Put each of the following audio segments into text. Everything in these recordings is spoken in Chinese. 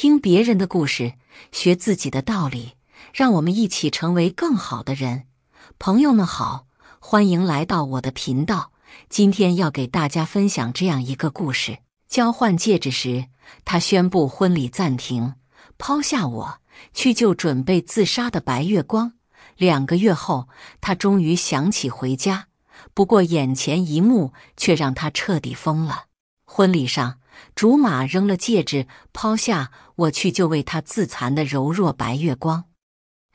听别人的故事，学自己的道理，让我们一起成为更好的人。朋友们好，欢迎来到我的频道。今天要给大家分享这样一个故事：交换戒指时，他宣布婚礼暂停，抛下我去救准备自杀的白月光。两个月后，他终于想起回家，不过眼前一幕却让他彻底疯了。婚礼上，竹马扔了戒指，抛下。我去就为他自残的柔弱白月光，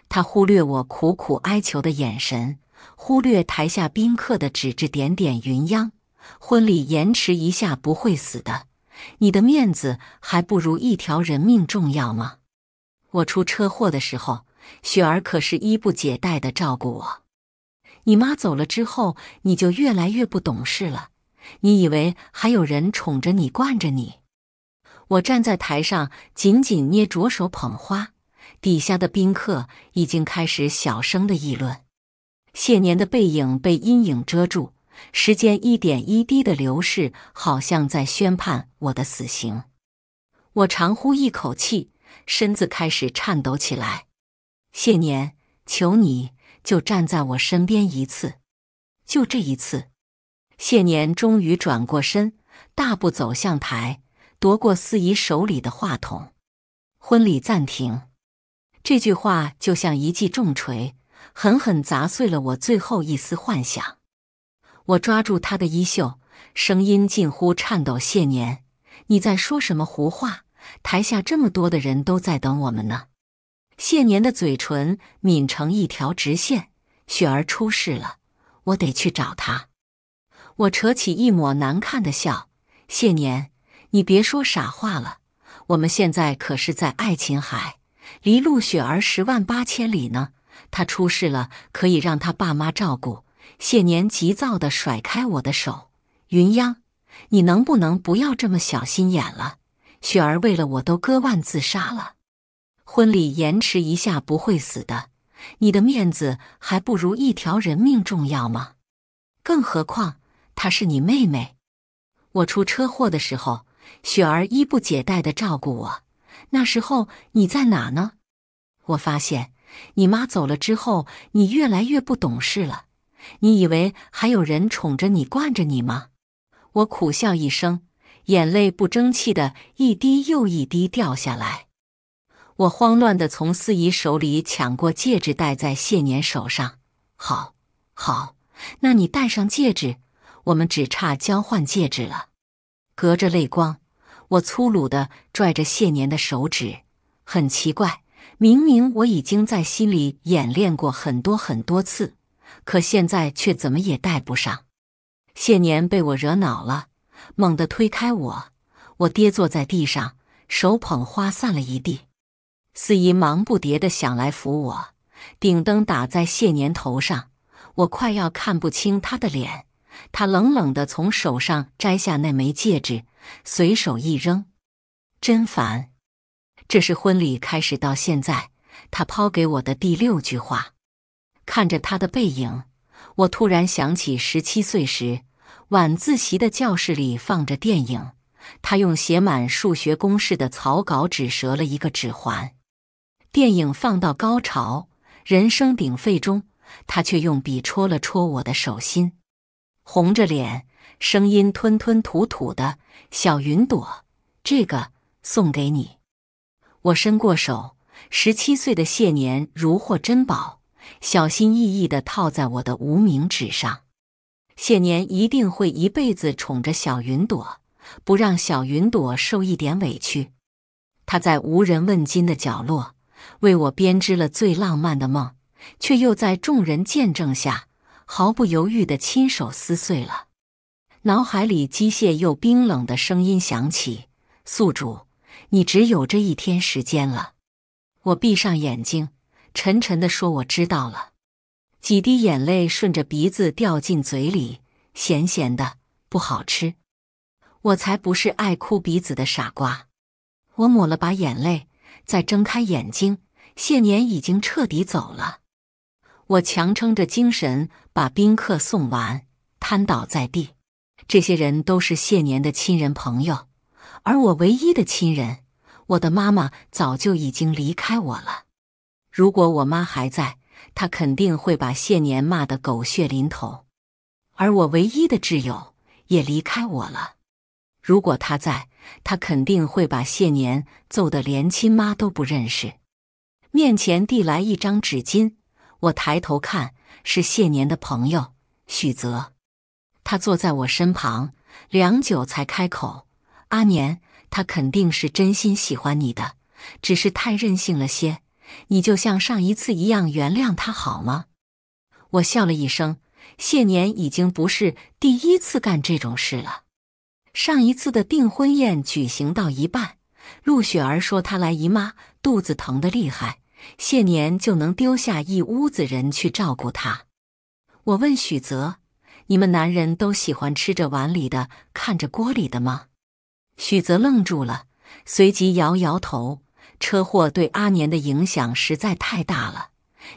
他忽略我苦苦哀求的眼神，忽略台下宾客的指指点点。云央，婚礼延迟一下不会死的，你的面子还不如一条人命重要吗？我出车祸的时候，雪儿可是衣不解带的照顾我。你妈走了之后，你就越来越不懂事了。你以为还有人宠着你、惯着你？我站在台上，紧紧捏着手捧花，底下的宾客已经开始小声的议论。谢年的背影被阴影遮住，时间一点一滴的流逝，好像在宣判我的死刑。我长呼一口气，身子开始颤抖起来。谢年，求你就站在我身边一次，就这一次。谢年终于转过身，大步走向台。夺过司仪手里的话筒，婚礼暂停。这句话就像一记重锤，狠狠砸碎了我最后一丝幻想。我抓住他的衣袖，声音近乎颤抖：“谢年，你在说什么胡话？台下这么多的人都在等我们呢。”谢年的嘴唇抿成一条直线。雪儿出事了，我得去找他。我扯起一抹难看的笑，谢年。你别说傻话了，我们现在可是在爱琴海，离陆雪儿十万八千里呢。她出事了，可以让她爸妈照顾。谢年急躁地甩开我的手：“云央，你能不能不要这么小心眼了？雪儿为了我都割腕自杀了，婚礼延迟一下不会死的。你的面子还不如一条人命重要吗？更何况她是你妹妹。我出车祸的时候。”雪儿衣不解带的照顾我。那时候你在哪呢？我发现你妈走了之后，你越来越不懂事了。你以为还有人宠着你、惯着你吗？我苦笑一声，眼泪不争气的一滴又一滴掉下来。我慌乱的从四姨手里抢过戒指，戴在谢年手上。好，好，那你戴上戒指，我们只差交换戒指了。隔着泪光，我粗鲁的拽着谢年的手指。很奇怪，明明我已经在心里演练过很多很多次，可现在却怎么也戴不上。谢年被我惹恼了，猛地推开我，我跌坐在地上，手捧花散了一地。司仪忙不迭的想来扶我，顶灯打在谢年头上，我快要看不清他的脸。他冷冷的从手上摘下那枚戒指，随手一扔。真烦！这是婚礼开始到现在他抛给我的第六句话。看着他的背影，我突然想起十七岁时晚自习的教室里放着电影，他用写满数学公式的草稿纸折了一个指环。电影放到高潮，人声鼎沸中，他却用笔戳了戳我的手心。红着脸，声音吞吞吐吐的，小云朵，这个送给你。我伸过手，十七岁的谢年如获珍宝，小心翼翼的套在我的无名指上。谢年一定会一辈子宠着小云朵，不让小云朵受一点委屈。他在无人问津的角落为我编织了最浪漫的梦，却又在众人见证下。毫不犹豫的亲手撕碎了，脑海里机械又冰冷的声音响起：“宿主，你只有这一天时间了。”我闭上眼睛，沉沉的说：“我知道了。”几滴眼泪顺着鼻子掉进嘴里，咸咸的，不好吃。我才不是爱哭鼻子的傻瓜。我抹了把眼泪，再睁开眼睛，谢年已经彻底走了。我强撑着精神把宾客送完，瘫倒在地。这些人都是谢年的亲人朋友，而我唯一的亲人，我的妈妈早就已经离开我了。如果我妈还在，她肯定会把谢年骂得狗血淋头。而我唯一的挚友也离开我了。如果他在，他肯定会把谢年揍得连亲妈都不认识。面前递来一张纸巾。我抬头看，是谢年的朋友许泽，他坐在我身旁，良久才开口：“阿年，他肯定是真心喜欢你的，只是太任性了些。你就像上一次一样原谅他好吗？”我笑了一声。谢年已经不是第一次干这种事了，上一次的订婚宴举行到一半，陆雪儿说她来姨妈，肚子疼得厉害。谢年就能丢下一屋子人去照顾他。我问许泽：“你们男人都喜欢吃着碗里的，看着锅里的吗？”许泽愣住了，随即摇摇头。车祸对阿年的影响实在太大了。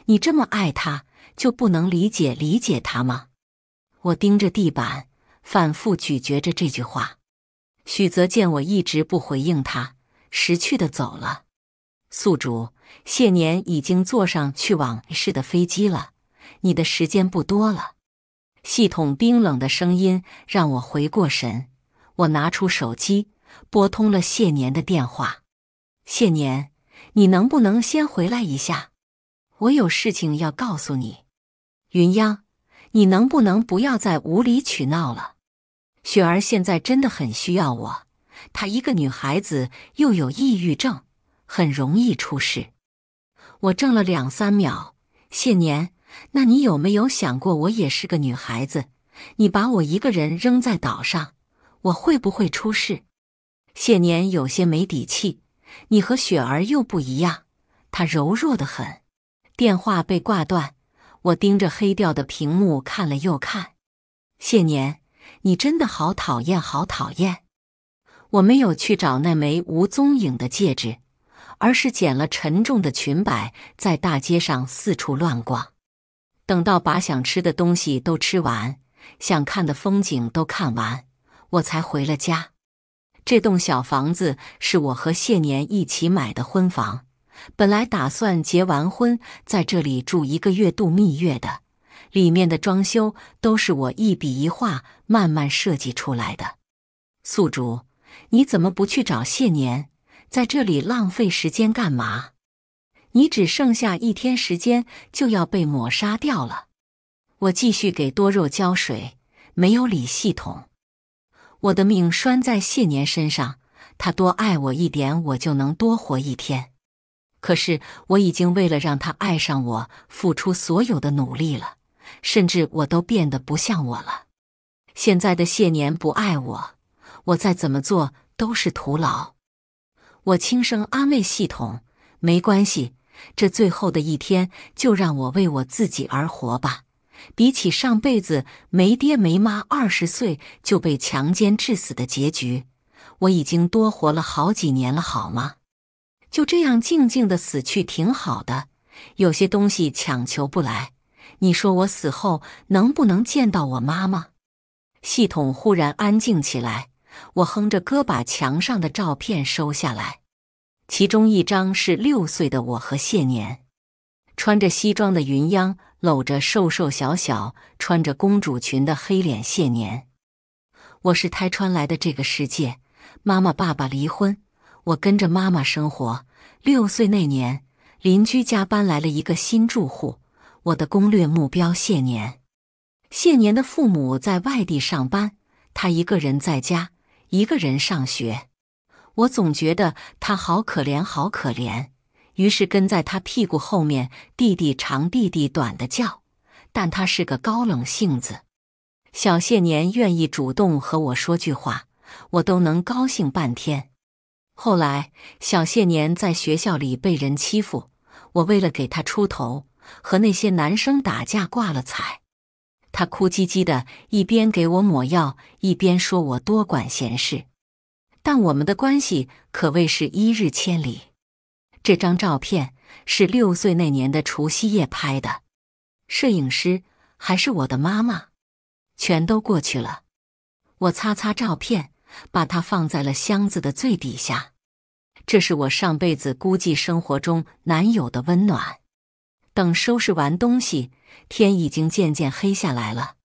你这么爱他，就不能理解理解他吗？我盯着地板，反复咀嚼着这句话。许泽见我一直不回应他，识趣的走了。宿主。谢年已经坐上去往市的飞机了，你的时间不多了。系统冰冷的声音让我回过神，我拿出手机拨通了谢年的电话。谢年，你能不能先回来一下？我有事情要告诉你。云央，你能不能不要再无理取闹了？雪儿现在真的很需要我，她一个女孩子又有抑郁症，很容易出事。我怔了两三秒，谢年，那你有没有想过，我也是个女孩子？你把我一个人扔在岛上，我会不会出事？谢年有些没底气。你和雪儿又不一样，她柔弱的很。电话被挂断，我盯着黑掉的屏幕看了又看。谢年，你真的好讨厌，好讨厌！我没有去找那枚无踪影的戒指。而是剪了沉重的裙摆，在大街上四处乱逛，等到把想吃的东西都吃完，想看的风景都看完，我才回了家。这栋小房子是我和谢年一起买的婚房，本来打算结完婚在这里住一个月度蜜月的。里面的装修都是我一笔一画慢慢设计出来的。宿主，你怎么不去找谢年？在这里浪费时间干嘛？你只剩下一天时间，就要被抹杀掉了。我继续给多肉浇水，没有理系统。我的命拴在谢年身上，他多爱我一点，我就能多活一天。可是我已经为了让他爱上我，付出所有的努力了，甚至我都变得不像我了。现在的谢年不爱我，我再怎么做都是徒劳。我轻声安慰系统：“没关系，这最后的一天，就让我为我自己而活吧。比起上辈子没爹没妈，二十岁就被强奸致死的结局，我已经多活了好几年了，好吗？就这样静静的死去，挺好的。有些东西强求不来。你说我死后能不能见到我妈妈？系统忽然安静起来。我哼着歌，把墙上的照片收下来。其中一张是六岁的我和谢年，穿着西装的云央搂着瘦瘦小小、穿着公主裙的黑脸谢年。我是胎穿来的这个世界，妈妈爸爸离婚，我跟着妈妈生活。六岁那年，邻居家搬来了一个新住户。我的攻略目标谢年。谢年的父母在外地上班，他一个人在家。一个人上学，我总觉得他好可怜，好可怜。于是跟在他屁股后面，弟弟长弟弟短的叫。但他是个高冷性子，小谢年愿意主动和我说句话，我都能高兴半天。后来小谢年在学校里被人欺负，我为了给他出头，和那些男生打架，挂了彩。他哭唧唧的，一边给我抹药，一边说我多管闲事。但我们的关系可谓是一日千里。这张照片是六岁那年的除夕夜拍的，摄影师还是我的妈妈。全都过去了。我擦擦照片，把它放在了箱子的最底下。这是我上辈子估计生活中男友的温暖。等收拾完东西，天已经渐渐黑下来了。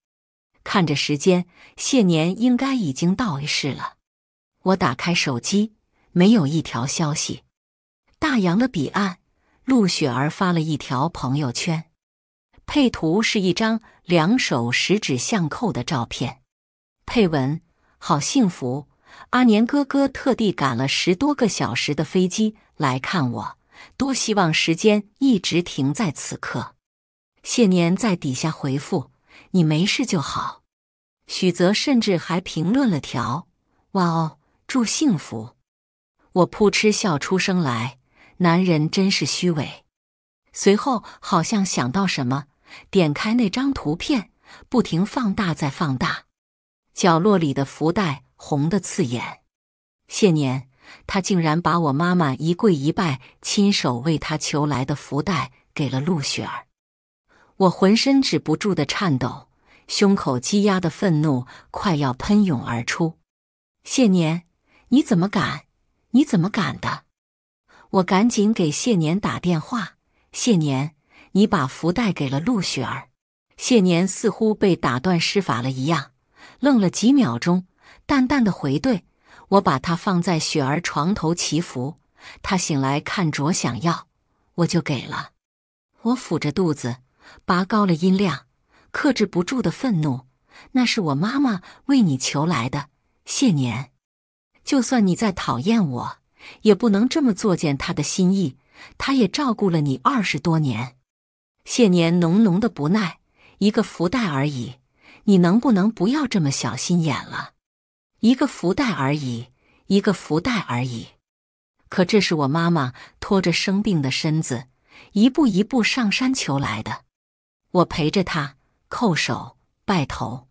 看着时间，谢年应该已经到市了。我打开手机，没有一条消息。大洋的彼岸，陆雪儿发了一条朋友圈，配图是一张两手十指相扣的照片，配文：“好幸福，阿年哥哥特地赶了十多个小时的飞机来看我。”多希望时间一直停在此刻。谢年在底下回复：“你没事就好。”许泽甚至还评论了条：“哇哦，祝幸福！”我扑哧笑出声来，男人真是虚伪。随后好像想到什么，点开那张图片，不停放大再放大，角落里的福袋红的刺眼。谢年。他竟然把我妈妈一跪一拜、亲手为他求来的福袋给了陆雪儿，我浑身止不住的颤抖，胸口积压的愤怒快要喷涌而出。谢年，你怎么敢？你怎么敢的？我赶紧给谢年打电话。谢年，你把福袋给了陆雪儿。谢年似乎被打断施法了一样，愣了几秒钟，淡淡的回对。我把它放在雪儿床头祈福，她醒来看着想要，我就给了。我抚着肚子，拔高了音量，克制不住的愤怒。那是我妈妈为你求来的，谢年。就算你再讨厌我，也不能这么作践他的心意。他也照顾了你二十多年。谢年，浓浓的不耐。一个福袋而已，你能不能不要这么小心眼了？一个福袋而已，一个福袋而已。可这是我妈妈拖着生病的身子，一步一步上山求来的。我陪着她叩首拜头，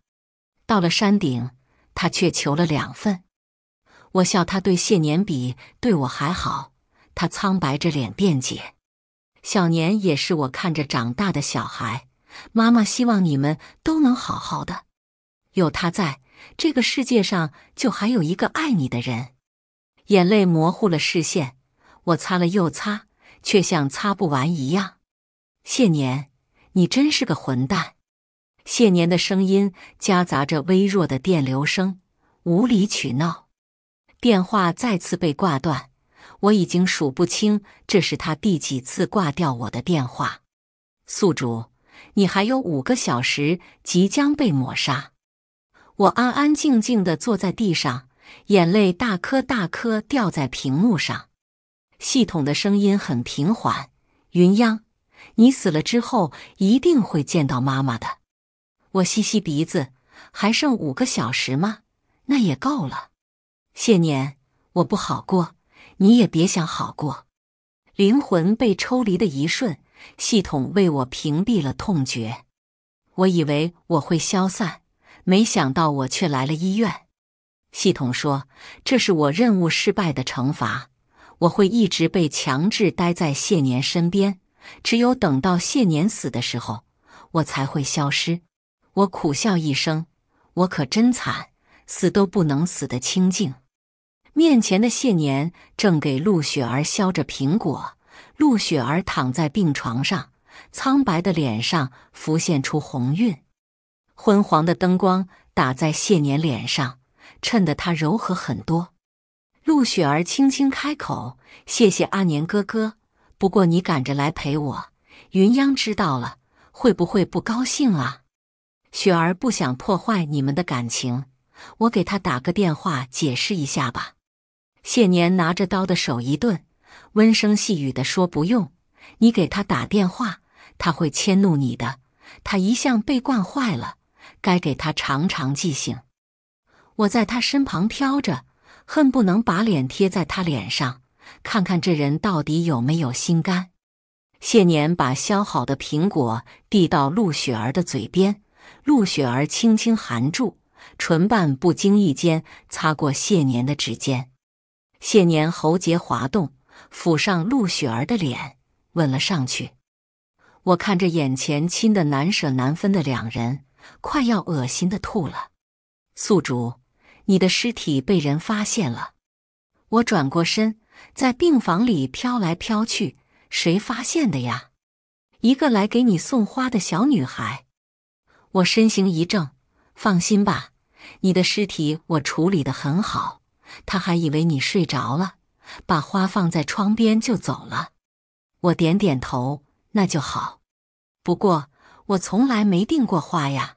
到了山顶，他却求了两份。我笑他对谢年比对我还好。他苍白着脸辩解：“小年也是我看着长大的小孩，妈妈希望你们都能好好的，有他在。”这个世界上就还有一个爱你的人，眼泪模糊了视线，我擦了又擦，却像擦不完一样。谢年，你真是个混蛋！谢年的声音夹杂着微弱的电流声，无理取闹。电话再次被挂断，我已经数不清这是他第几次挂掉我的电话。宿主，你还有五个小时，即将被抹杀。我安安静静的坐在地上，眼泪大颗大颗掉在屏幕上。系统的声音很平缓：“云央，你死了之后一定会见到妈妈的。”我吸吸鼻子，还剩五个小时吗？那也够了。谢年，我不好过，你也别想好过。灵魂被抽离的一瞬，系统为我屏蔽了痛觉。我以为我会消散。没想到我却来了医院。系统说，这是我任务失败的惩罚，我会一直被强制待在谢年身边，只有等到谢年死的时候，我才会消失。我苦笑一声，我可真惨，死都不能死得清静。”面前的谢年正给陆雪儿削着苹果，陆雪儿躺在病床上，苍白的脸上浮现出红晕。昏黄的灯光打在谢年脸上，衬得他柔和很多。陆雪儿轻轻开口：“谢谢阿年哥哥，不过你赶着来陪我，云央知道了会不会不高兴啊？”雪儿不想破坏你们的感情，我给他打个电话解释一下吧。谢年拿着刀的手一顿，温声细语地说：“不用，你给他打电话，他会迁怒你的。他一向被惯坏了。”该给他长长记性！我在他身旁飘着，恨不能把脸贴在他脸上，看看这人到底有没有心肝。谢年把削好的苹果递到陆雪儿的嘴边，陆雪儿轻轻含住，唇瓣不经意间擦过谢年的指尖。谢年喉结滑动，抚上陆雪儿的脸，吻了上去。我看着眼前亲的难舍难分的两人。快要恶心的吐了，宿主，你的尸体被人发现了。我转过身，在病房里飘来飘去。谁发现的呀？一个来给你送花的小女孩。我身形一正，放心吧，你的尸体我处理的很好。她还以为你睡着了，把花放在窗边就走了。我点点头，那就好。不过我从来没订过花呀。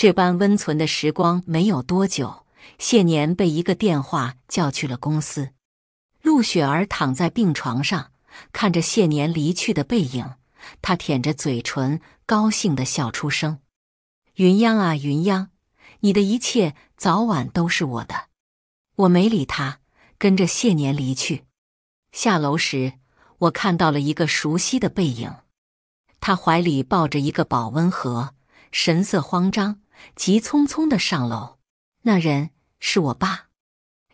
这般温存的时光没有多久，谢年被一个电话叫去了公司。陆雪儿躺在病床上，看着谢年离去的背影，她舔着嘴唇，高兴地笑出声：“云央啊，云央，你的一切早晚都是我的。”我没理他，跟着谢年离去。下楼时，我看到了一个熟悉的背影，他怀里抱着一个保温盒，神色慌张。急匆匆的上楼。那人是我爸。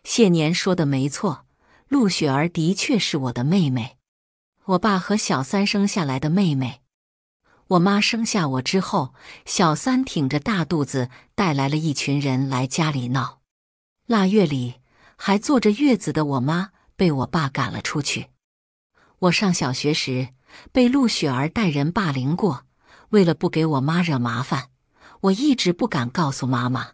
谢年说的没错，陆雪儿的确是我的妹妹，我爸和小三生下来的妹妹。我妈生下我之后，小三挺着大肚子带来了一群人来家里闹。腊月里还坐着月子的我妈被我爸赶了出去。我上小学时被陆雪儿带人霸凌过，为了不给我妈惹麻烦。我一直不敢告诉妈妈。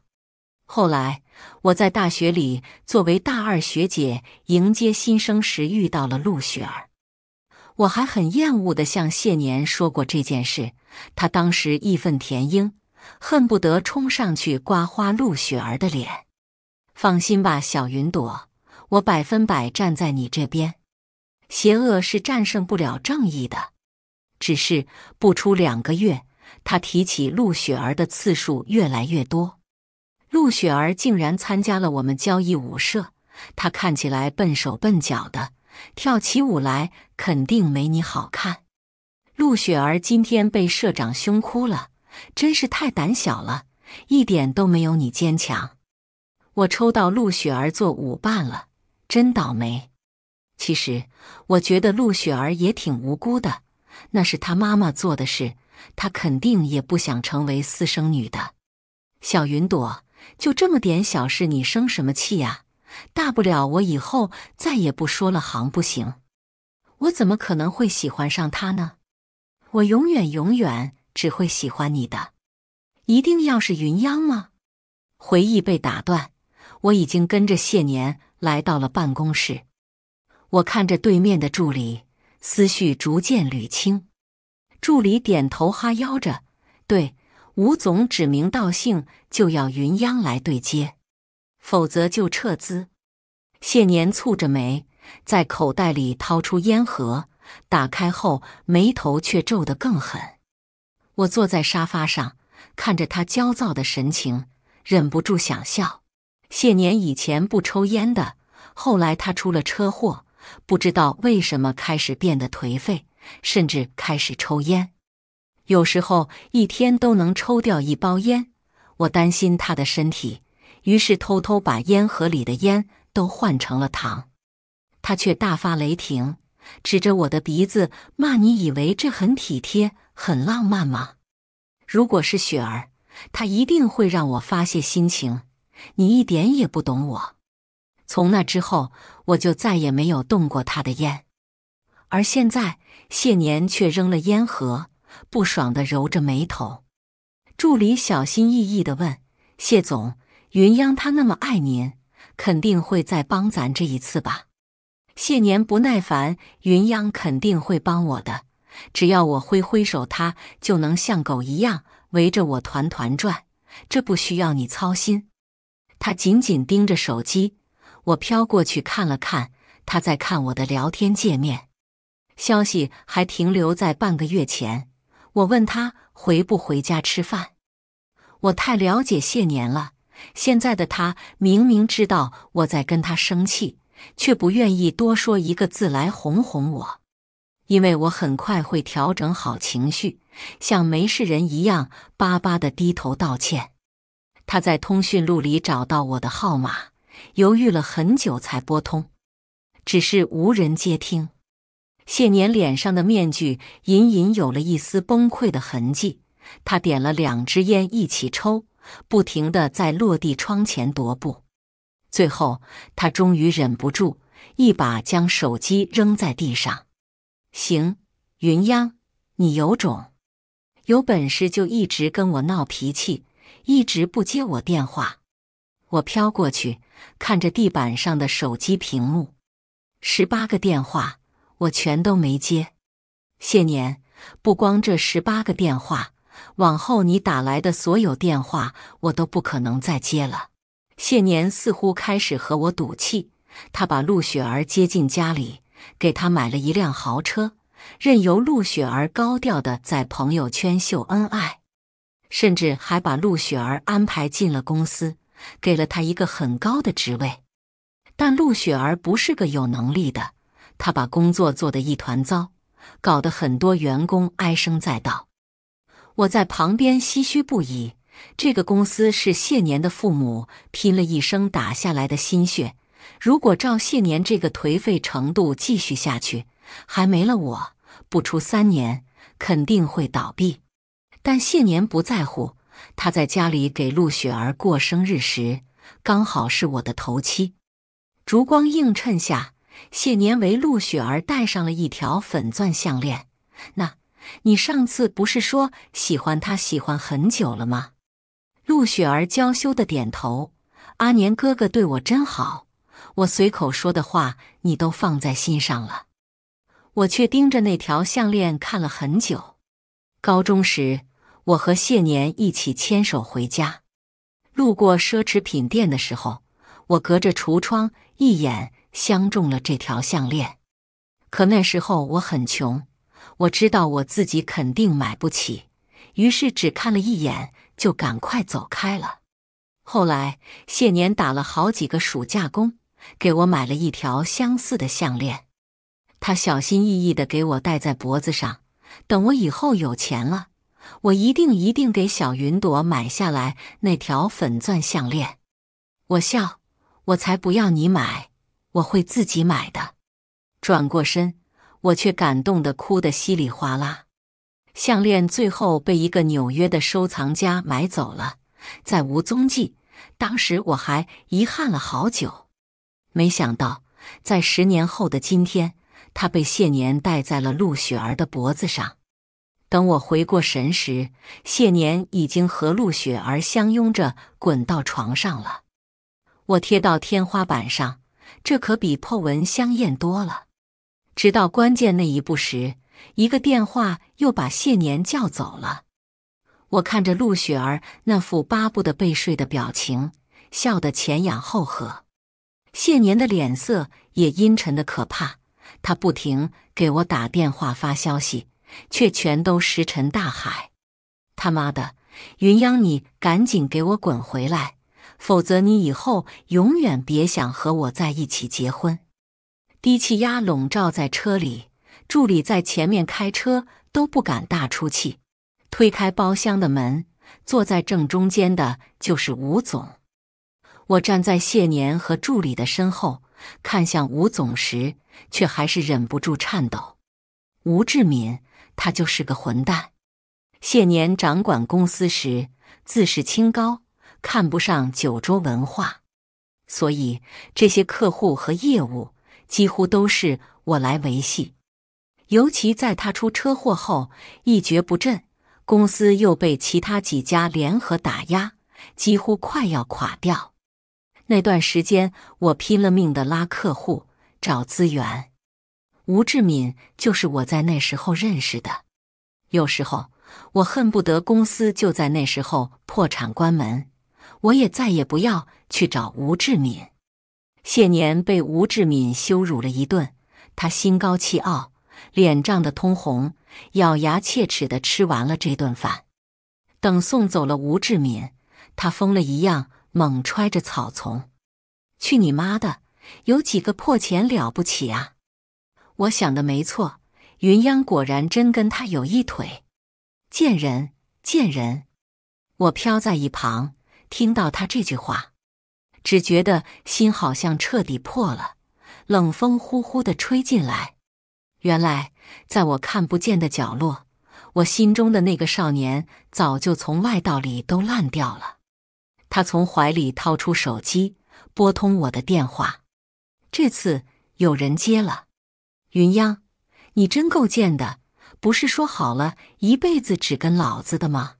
后来，我在大学里作为大二学姐迎接新生时遇到了陆雪儿，我还很厌恶的向谢年说过这件事。他当时义愤填膺，恨不得冲上去刮花陆雪儿的脸。放心吧，小云朵，我百分百站在你这边。邪恶是战胜不了正义的，只是不出两个月。他提起陆雪儿的次数越来越多。陆雪儿竟然参加了我们交谊舞社，她看起来笨手笨脚的，跳起舞来肯定没你好看。陆雪儿今天被社长凶哭了，真是太胆小了，一点都没有你坚强。我抽到陆雪儿做舞伴了，真倒霉。其实我觉得陆雪儿也挺无辜的，那是她妈妈做的事。他肯定也不想成为私生女的。小云朵，就这么点小事，你生什么气呀？大不了我以后再也不说了，行不行？我怎么可能会喜欢上他呢？我永远永远只会喜欢你的。一定要是云央吗？回忆被打断，我已经跟着谢年来到了办公室。我看着对面的助理，思绪逐渐捋清。助理点头哈腰着，对吴总指名道姓就要云央来对接，否则就撤资。谢年蹙着眉，在口袋里掏出烟盒，打开后眉头却皱得更狠。我坐在沙发上，看着他焦躁的神情，忍不住想笑。谢年以前不抽烟的，后来他出了车祸，不知道为什么开始变得颓废。甚至开始抽烟，有时候一天都能抽掉一包烟。我担心他的身体，于是偷偷把烟盒里的烟都换成了糖。他却大发雷霆，指着我的鼻子骂：“你以为这很体贴、很浪漫吗？”如果是雪儿，他一定会让我发泄心情。你一点也不懂我。从那之后，我就再也没有动过他的烟，而现在。谢年却扔了烟盒，不爽的揉着眉头。助理小心翼翼的问：“谢总，云央他那么爱您，肯定会再帮咱这一次吧？”谢年不耐烦：“云央肯定会帮我的，只要我挥挥手，他就能像狗一样围着我团团转，这不需要你操心。”他紧紧盯着手机，我飘过去看了看，他在看我的聊天界面。消息还停留在半个月前。我问他回不回家吃饭？我太了解谢年了。现在的他明明知道我在跟他生气，却不愿意多说一个字来哄哄我，因为我很快会调整好情绪，像没事人一样巴巴的低头道歉。他在通讯录里找到我的号码，犹豫了很久才拨通，只是无人接听。谢年脸上的面具隐隐有了一丝崩溃的痕迹，他点了两支烟一起抽，不停地在落地窗前踱步。最后，他终于忍不住，一把将手机扔在地上。行，云央，你有种，有本事就一直跟我闹脾气，一直不接我电话。我飘过去，看着地板上的手机屏幕，十八个电话。我全都没接。谢年，不光这十八个电话，往后你打来的所有电话，我都不可能再接了。谢年似乎开始和我赌气，他把陆雪儿接进家里，给他买了一辆豪车，任由陆雪儿高调的在朋友圈秀恩爱，甚至还把陆雪儿安排进了公司，给了他一个很高的职位。但陆雪儿不是个有能力的。他把工作做得一团糟，搞得很多员工唉声载道。我在旁边唏嘘不已。这个公司是谢年的父母拼了一生打下来的心血，如果照谢年这个颓废程度继续下去，还没了我，不出三年肯定会倒闭。但谢年不在乎。他在家里给陆雪儿过生日时，刚好是我的头七。烛光映衬下。谢年为陆雪儿戴上了一条粉钻项链。那，你上次不是说喜欢他，喜欢很久了吗？陆雪儿娇羞的点头。阿年哥哥对我真好，我随口说的话你都放在心上了。我却盯着那条项链看了很久。高中时，我和谢年一起牵手回家，路过奢侈品店的时候，我隔着橱窗一眼。相中了这条项链，可那时候我很穷，我知道我自己肯定买不起，于是只看了一眼就赶快走开了。后来谢年打了好几个暑假工，给我买了一条相似的项链。他小心翼翼地给我戴在脖子上，等我以后有钱了，我一定一定给小云朵买下来那条粉钻项链。我笑，我才不要你买。我会自己买的。转过身，我却感动的哭得稀里哗啦。项链最后被一个纽约的收藏家买走了，再无踪迹。当时我还遗憾了好久。没想到，在十年后的今天，它被谢年戴在了陆雪儿的脖子上。等我回过神时，谢年已经和陆雪儿相拥着滚到床上了。我贴到天花板上。这可比破文香艳多了。直到关键那一步时，一个电话又把谢年叫走了。我看着陆雪儿那副巴不得被睡的表情，笑得前仰后合。谢年的脸色也阴沉的可怕，他不停给我打电话发消息，却全都石沉大海。他妈的，云央，你赶紧给我滚回来！否则，你以后永远别想和我在一起结婚。低气压笼罩在车里，助理在前面开车都不敢大出气。推开包厢的门，坐在正中间的就是吴总。我站在谢年和助理的身后，看向吴总时，却还是忍不住颤抖。吴志敏，他就是个混蛋。谢年掌管公司时，自视清高。看不上酒桌文化，所以这些客户和业务几乎都是我来维系。尤其在他出车祸后一蹶不振，公司又被其他几家联合打压，几乎快要垮掉。那段时间，我拼了命的拉客户、找资源。吴志敏就是我在那时候认识的。有时候，我恨不得公司就在那时候破产关门。我也再也不要去找吴志敏。谢年被吴志敏羞辱了一顿，他心高气傲，脸涨得通红，咬牙切齿地吃完了这顿饭。等送走了吴志敏，他疯了一样猛揣着草丛。去你妈的！有几个破钱了不起啊！我想的没错，云央果然真跟他有一腿。贱人，贱人！我飘在一旁。听到他这句话，只觉得心好像彻底破了，冷风呼呼的吹进来。原来，在我看不见的角落，我心中的那个少年早就从外道里都烂掉了。他从怀里掏出手机，拨通我的电话。这次有人接了。云央，你真够贱的！不是说好了一辈子只跟老子的吗？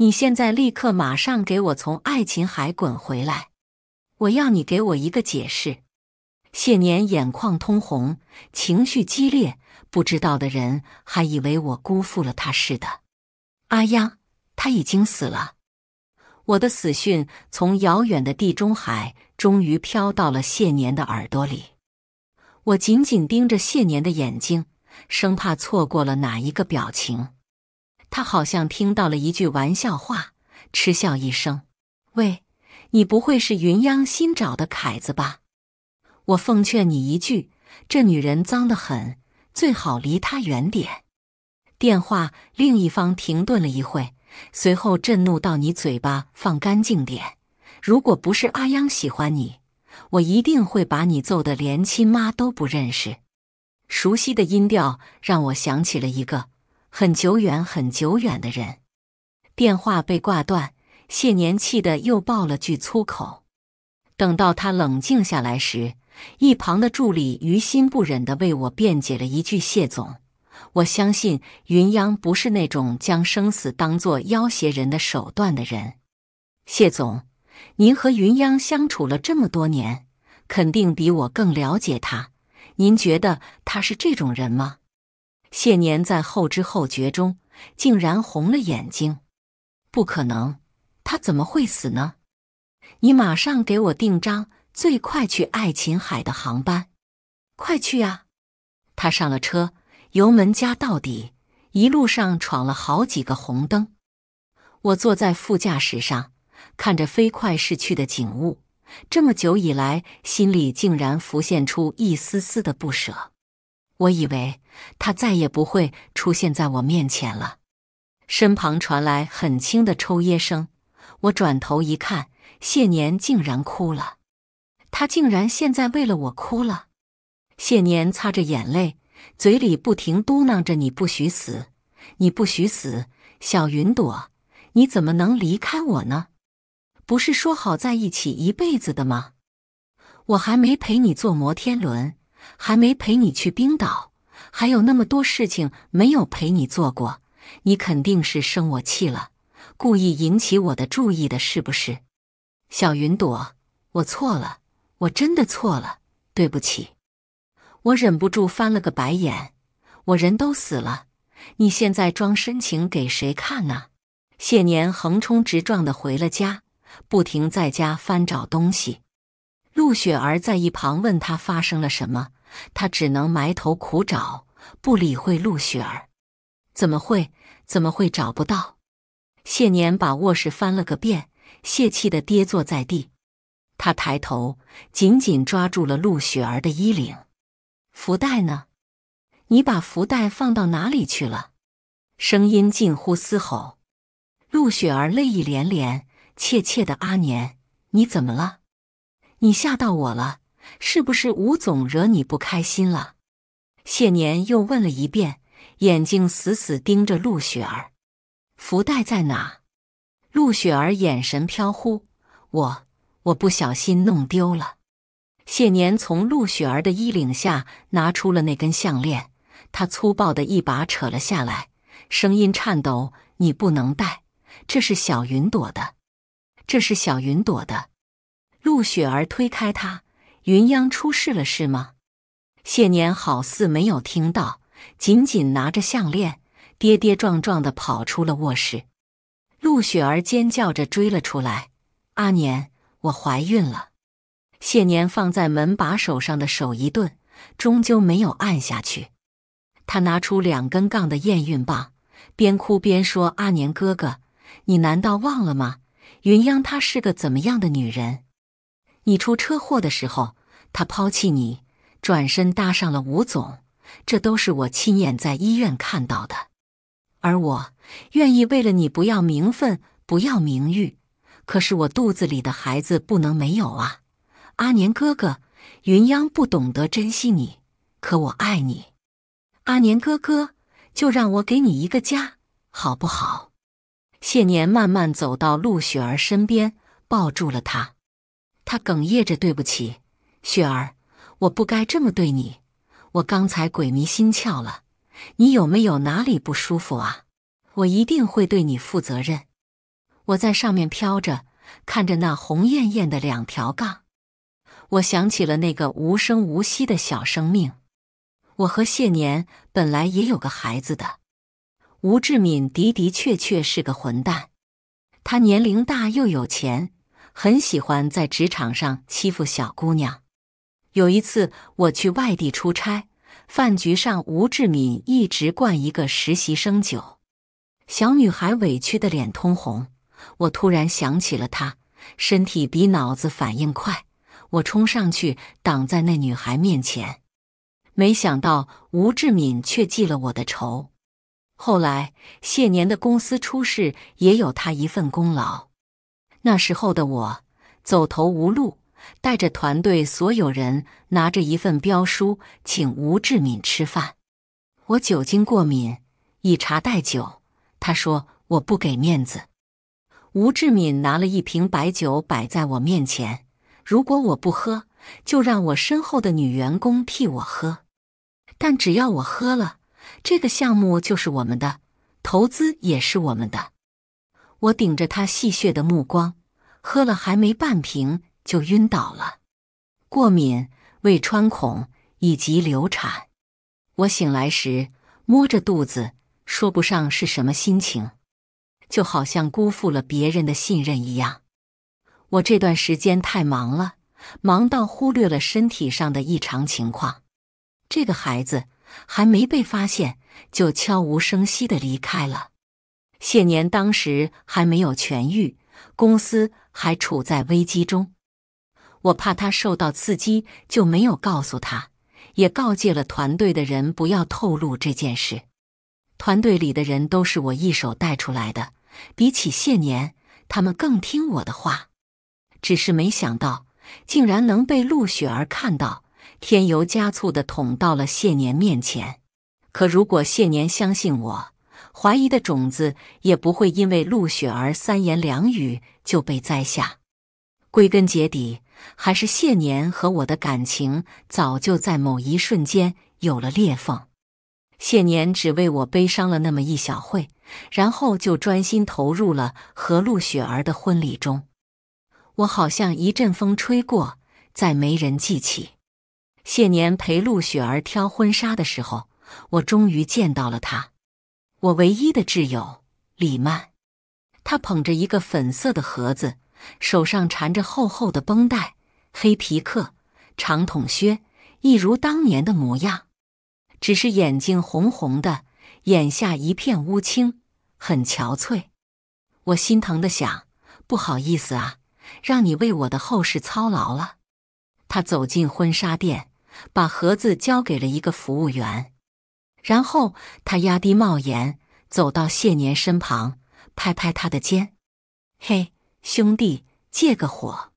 你现在立刻马上给我从爱琴海滚回来！我要你给我一个解释。谢年眼眶通红，情绪激烈，不知道的人还以为我辜负了他似的。阿央，他已经死了。我的死讯从遥远的地中海，终于飘到了谢年的耳朵里。我紧紧盯着谢年的眼睛，生怕错过了哪一个表情。他好像听到了一句玩笑话，嗤笑一声：“喂，你不会是云央新找的凯子吧？”我奉劝你一句，这女人脏得很，最好离她远点。电话另一方停顿了一会，随后震怒到：“你嘴巴放干净点！如果不是阿央喜欢你，我一定会把你揍得连亲妈都不认识。”熟悉的音调让我想起了一个。很久远，很久远的人。电话被挂断，谢年气得又爆了句粗口。等到他冷静下来时，一旁的助理于心不忍的为我辩解了一句：“谢总，我相信云央不是那种将生死当做要挟人的手段的人。谢总，您和云央相处了这么多年，肯定比我更了解他。您觉得他是这种人吗？”谢年在后知后觉中，竟然红了眼睛。不可能，他怎么会死呢？你马上给我订张最快去爱琴海的航班，快去啊！他上了车，油门加到底，一路上闯了好几个红灯。我坐在副驾驶上，看着飞快逝去的景物，这么久以来，心里竟然浮现出一丝丝的不舍。我以为他再也不会出现在我面前了。身旁传来很轻的抽噎声，我转头一看，谢年竟然哭了。他竟然现在为了我哭了。谢年擦着眼泪，嘴里不停嘟囔着：“你不许死，你不许死，小云朵，你怎么能离开我呢？不是说好在一起一辈子的吗？我还没陪你坐摩天轮。”还没陪你去冰岛，还有那么多事情没有陪你做过，你肯定是生我气了，故意引起我的注意的，是不是？小云朵，我错了，我真的错了，对不起。我忍不住翻了个白眼，我人都死了，你现在装深情给谁看呢？谢年横冲直撞的回了家，不停在家翻找东西。陆雪儿在一旁问他发生了什么。他只能埋头苦找，不理会陆雪儿。怎么会？怎么会找不到？谢年把卧室翻了个遍，泄气的跌坐在地。他抬头，紧紧抓住了陆雪儿的衣领。福袋呢？你把福袋放到哪里去了？声音近乎嘶吼。陆雪儿泪意连连，怯怯的：“阿年，你怎么了？你吓到我了。”是不是吴总惹你不开心了？谢年又问了一遍，眼睛死死盯着陆雪儿。福袋在哪？陆雪儿眼神飘忽。我，我不小心弄丢了。谢年从陆雪儿的衣领下拿出了那根项链，他粗暴的一把扯了下来，声音颤抖：“你不能戴，这是小云朵的，这是小云朵的。”陆雪儿推开他。云央出事了，是吗？谢年好似没有听到，紧紧拿着项链，跌跌撞撞的跑出了卧室。陆雪儿尖叫着追了出来：“阿年，我怀孕了！”谢年放在门把手上的手一顿，终究没有按下去。他拿出两根杠的验孕棒，边哭边说：“阿年哥哥，你难道忘了吗？云央她是个怎么样的女人？你出车祸的时候……”他抛弃你，转身搭上了吴总，这都是我亲眼在医院看到的。而我愿意为了你不要名分，不要名誉，可是我肚子里的孩子不能没有啊！阿年哥哥，云央不懂得珍惜你，可我爱你，阿年哥哥，就让我给你一个家，好不好？谢年慢慢走到陆雪儿身边，抱住了她，他哽咽着：“对不起。”雪儿，我不该这么对你。我刚才鬼迷心窍了。你有没有哪里不舒服啊？我一定会对你负责任。我在上面飘着，看着那红艳艳的两条杠，我想起了那个无声无息的小生命。我和谢年本来也有个孩子的。吴志敏的的确确是个混蛋。他年龄大又有钱，很喜欢在职场上欺负小姑娘。有一次，我去外地出差，饭局上，吴志敏一直灌一个实习生酒，小女孩委屈的脸通红。我突然想起了他，身体比脑子反应快，我冲上去挡在那女孩面前，没想到吴志敏却记了我的仇。后来谢年的公司出事，也有他一份功劳。那时候的我走投无路。带着团队所有人拿着一份标书，请吴志敏吃饭。我酒精过敏，以茶代酒。他说我不给面子。吴志敏拿了一瓶白酒摆在我面前，如果我不喝，就让我身后的女员工替我喝。但只要我喝了，这个项目就是我们的，投资也是我们的。我顶着他戏谑的目光，喝了还没半瓶。就晕倒了，过敏、胃穿孔以及流产。我醒来时摸着肚子，说不上是什么心情，就好像辜负了别人的信任一样。我这段时间太忙了，忙到忽略了身体上的异常情况。这个孩子还没被发现，就悄无声息的离开了。谢年当时还没有痊愈，公司还处在危机中。我怕他受到刺激，就没有告诉他，也告诫了团队的人不要透露这件事。团队里的人都是我一手带出来的，比起谢年，他们更听我的话。只是没想到，竟然能被陆雪儿看到，添油加醋的捅到了谢年面前。可如果谢年相信我，怀疑的种子也不会因为陆雪儿三言两语就被栽下。归根结底。还是谢年和我的感情早就在某一瞬间有了裂缝。谢年只为我悲伤了那么一小会，然后就专心投入了和陆雪儿的婚礼中。我好像一阵风吹过，再没人记起。谢年陪陆雪儿挑婚纱的时候，我终于见到了他，我唯一的挚友李曼。他捧着一个粉色的盒子。手上缠着厚厚的绷带，黑皮克长筒靴，一如当年的模样，只是眼睛红红的，眼下一片乌青，很憔悴。我心疼的想：不好意思啊，让你为我的后事操劳了。他走进婚纱店，把盒子交给了一个服务员，然后他压低帽檐，走到谢年身旁，拍拍他的肩，嘿。兄弟，借个火。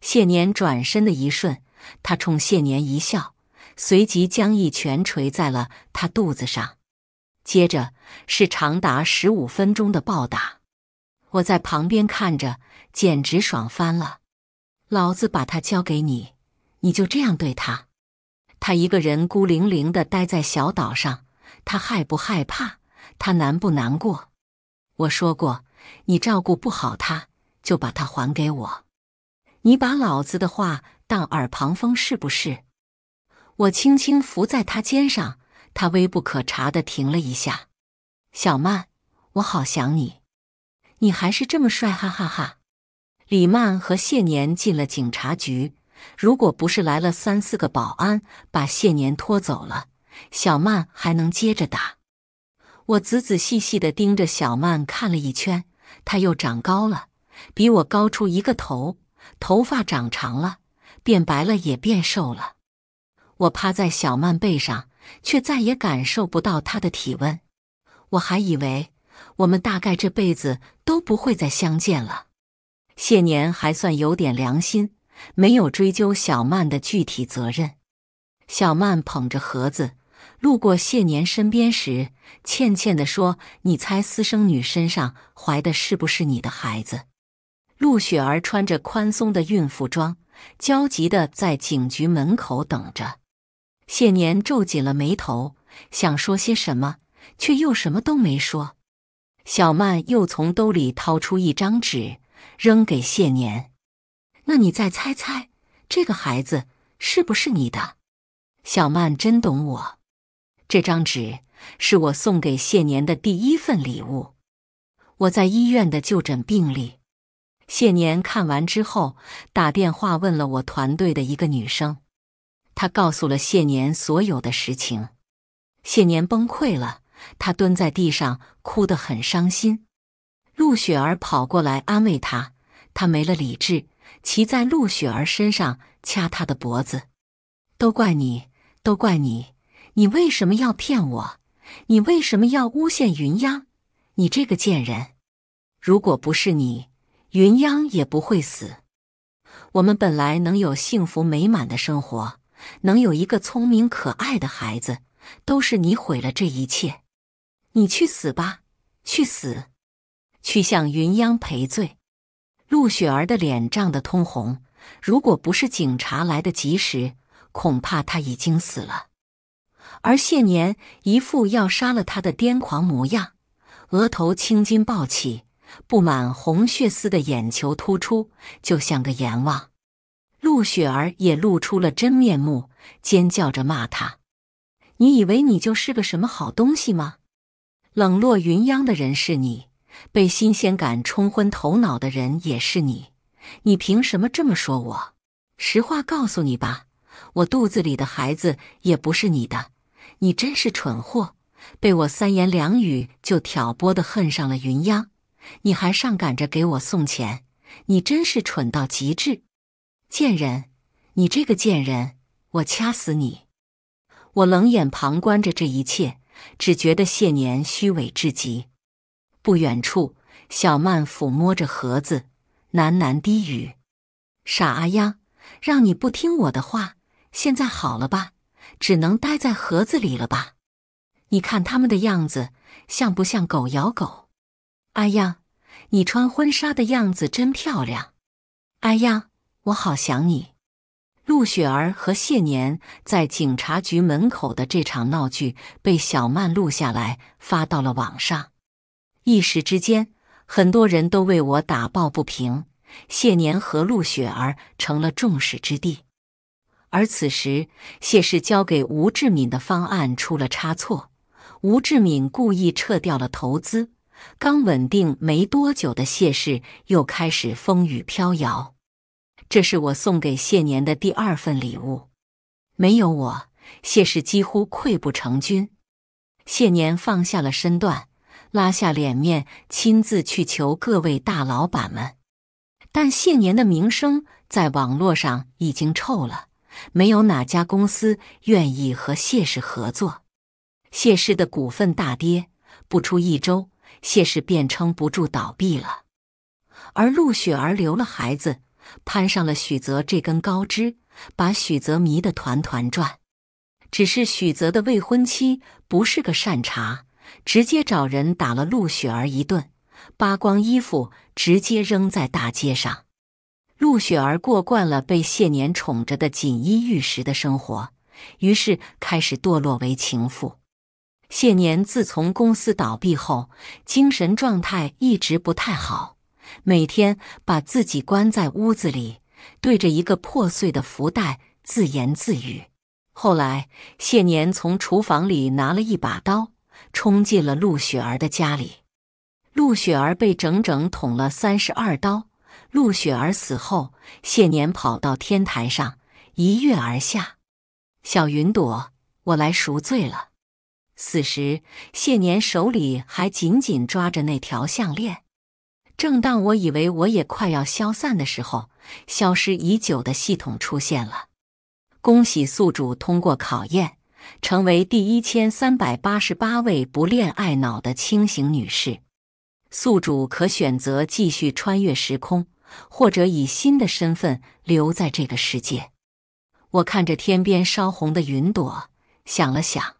谢年转身的一瞬，他冲谢年一笑，随即将一拳捶在了他肚子上。接着是长达十五分钟的暴打。我在旁边看着，简直爽翻了。老子把他交给你，你就这样对他？他一个人孤零零的待在小岛上，他害不害怕？他难不难过？我说过，你照顾不好他。就把他还给我，你把老子的话当耳旁风是不是？我轻轻扶在他肩上，他微不可察的停了一下。小曼，我好想你，你还是这么帅，哈哈哈！李曼和谢年进了警察局，如果不是来了三四个保安把谢年拖走了，小曼还能接着打。我仔仔细细的盯着小曼看了一圈，他又长高了。比我高出一个头，头发长长了，变白了，也变瘦了。我趴在小曼背上，却再也感受不到她的体温。我还以为我们大概这辈子都不会再相见了。谢年还算有点良心，没有追究小曼的具体责任。小曼捧着盒子路过谢年身边时，歉歉地说：“你猜私生女身上怀的是不是你的孩子？”陆雪儿穿着宽松的孕妇装，焦急地在警局门口等着。谢年皱紧了眉头，想说些什么，却又什么都没说。小曼又从兜里掏出一张纸，扔给谢年：“那你再猜猜，这个孩子是不是你的？”小曼真懂我。这张纸是我送给谢年的第一份礼物。我在医院的就诊病历。谢年看完之后，打电话问了我团队的一个女生，她告诉了谢年所有的实情。谢年崩溃了，他蹲在地上哭得很伤心。陆雪儿跑过来安慰他，他没了理智，骑在陆雪儿身上掐她的脖子：“都怪你，都怪你！你为什么要骗我？你为什么要诬陷云央？你这个贱人！如果不是你……”云央也不会死，我们本来能有幸福美满的生活，能有一个聪明可爱的孩子，都是你毁了这一切。你去死吧，去死，去向云央赔罪。陆雪儿的脸涨得通红，如果不是警察来得及时，恐怕他已经死了。而谢年一副要杀了他的癫狂模样，额头青筋暴起。布满红血丝的眼球突出，就像个阎王。陆雪儿也露出了真面目，尖叫着骂他：“你以为你就是个什么好东西吗？冷落云央的人是你，被新鲜感冲昏头脑的人也是你。你凭什么这么说我？实话告诉你吧，我肚子里的孩子也不是你的。你真是蠢货，被我三言两语就挑拨的恨上了云央。”你还上赶着给我送钱，你真是蠢到极致，贱人！你这个贱人，我掐死你！我冷眼旁观着这一切，只觉得谢年虚伪至极。不远处，小曼抚摸着盒子，喃喃低语：“傻阿央，让你不听我的话，现在好了吧？只能待在盒子里了吧？你看他们的样子，像不像狗咬狗？”阿呀，你穿婚纱的样子真漂亮。阿呀，我好想你。陆雪儿和谢年在警察局门口的这场闹剧被小曼录下来发到了网上，一时之间，很多人都为我打抱不平。谢年和陆雪儿成了众矢之的。而此时，谢氏交给吴志敏的方案出了差错，吴志敏故意撤掉了投资。刚稳定没多久的谢氏又开始风雨飘摇，这是我送给谢年的第二份礼物。没有我，谢氏几乎溃不成军。谢年放下了身段，拉下脸面，亲自去求各位大老板们。但谢年的名声在网络上已经臭了，没有哪家公司愿意和谢氏合作。谢氏的股份大跌，不出一周。谢氏便撑不住倒闭了，而陆雪儿留了孩子，攀上了许泽这根高枝，把许泽迷得团团转。只是许泽的未婚妻不是个善茬，直接找人打了陆雪儿一顿，扒光衣服直接扔在大街上。陆雪儿过惯了被谢年宠着的锦衣玉食的生活，于是开始堕落为情妇。谢年自从公司倒闭后，精神状态一直不太好，每天把自己关在屋子里，对着一个破碎的福袋自言自语。后来，谢年从厨房里拿了一把刀，冲进了陆雪儿的家里。陆雪儿被整整捅了三十二刀。陆雪儿死后，谢年跑到天台上一跃而下，“小云朵，我来赎罪了。”此时，谢年手里还紧紧抓着那条项链。正当我以为我也快要消散的时候，消失已久的系统出现了：“恭喜宿主通过考验，成为第一千三百八十八位不恋爱脑的清醒女士。宿主可选择继续穿越时空，或者以新的身份留在这个世界。”我看着天边烧红的云朵，想了想。